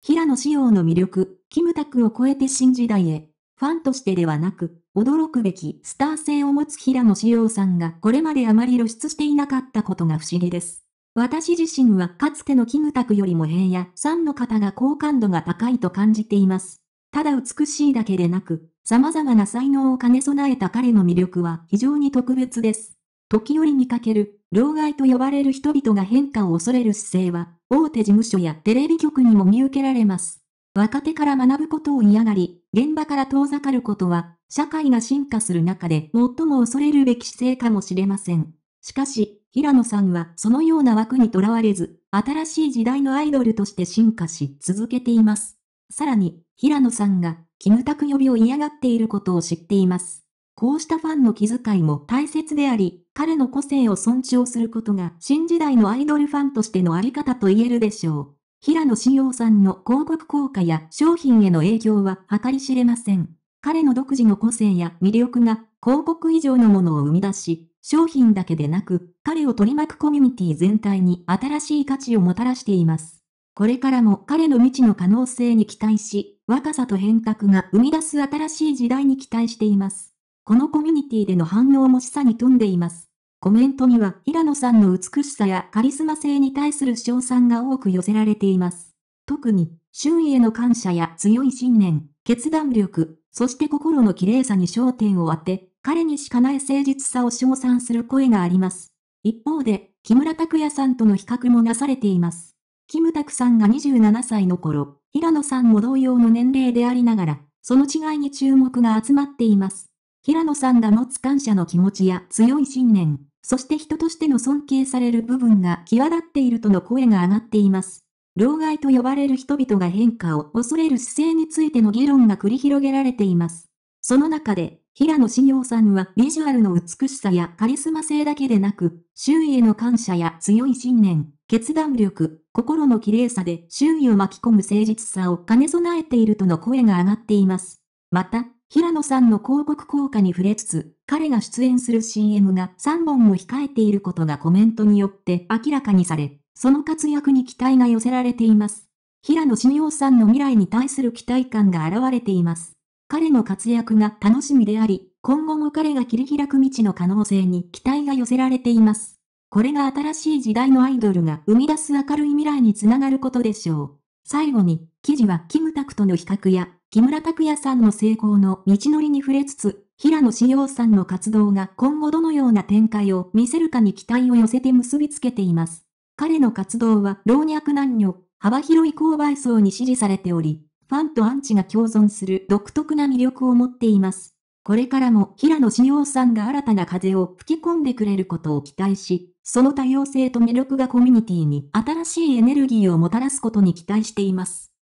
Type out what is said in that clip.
平野紫耀の魅力、キムタクを超えて新時代へ。ファンとしてではなく、驚くべきスター性を持つ平野紫耀さんがこれまであまり露出していなかったことが不思議です。私自身はかつてのキムタクよりも平野さんの方が好感度が高いと感じています。ただ美しいだけでなく、様々な才能を兼ね備えた彼の魅力は非常に特別です。時折見かける、老害と呼ばれる人々が変化を恐れる姿勢は、大手事務所やテレビ局にも見受けられます。若手から学ぶことを嫌がり、現場から遠ざかることは、社会が進化する中で最も恐れるべき姿勢かもしれません。しかし、平野さんはそのような枠にとらわれず、新しい時代のアイドルとして進化し続けています。さらに、平野さんが、キムタク呼びを嫌がっていることを知っています。こうしたファンの気遣いも大切であり、彼の個性を尊重することが新時代のアイドルファンとしてのあり方と言えるでしょう。平野志耀さんの広告効果や商品への影響は計り知れません。彼の独自の個性や魅力が広告以上のものを生み出し、商品だけでなく、彼を取り巻くコミュニティ全体に新しい価値をもたらしています。これからも彼の未知の可能性に期待し、若さと変革が生み出す新しい時代に期待しています。このコミュニティでの反応も示唆に富んでいます。コメントには平野さんの美しさやカリスマ性に対する賞賛が多く寄せられています。特に、周囲への感謝や強い信念、決断力、そして心の綺麗さに焦点を当て、彼にしかない誠実さを称賛する声があります。一方で、木村拓哉さんとの比較もなされています。キムタクさんが27歳の頃、平野さんも同様の年齢でありながら、その違いに注目が集まっています。平野さんが持つ感謝の気持ちや強い信念、そして人としての尊敬される部分が際立っているとの声が上がっています。老害と呼ばれる人々が変化を恐れる姿勢についての議論が繰り広げられています。その中で、平野志耀さんはビジュアルの美しさやカリスマ性だけでなく、周囲への感謝や強い信念、決断力、心の綺麗さで周囲を巻き込む誠実さを兼ね備えているとの声が上がっています。また、平野さんの広告効果に触れつつ、彼が出演する CM が3本も控えていることがコメントによって明らかにされ、その活躍に期待が寄せられています。平野信用さんの未来に対する期待感が現れています。彼の活躍が楽しみであり、今後も彼が切り開く道の可能性に期待が寄せられています。これが新しい時代のアイドルが生み出す明るい未来につながることでしょう。最後に、記事はキムタクとの比較や木村拓哉さんの成功の道のりに触れつつ、平野紫耀さんの活動が今後どのような展開を見せるかに期待を寄せて結びつけています。彼の活動は老若男女、幅広い購買層に支持されており、ファンとアンチが共存する独特な魅力を持っています。これからも平野紫耀さんが新たな風を吹き込んでくれることを期待し、その多様性と魅力がコミュニティに新しいエネルギーをもたらすことに期待しています。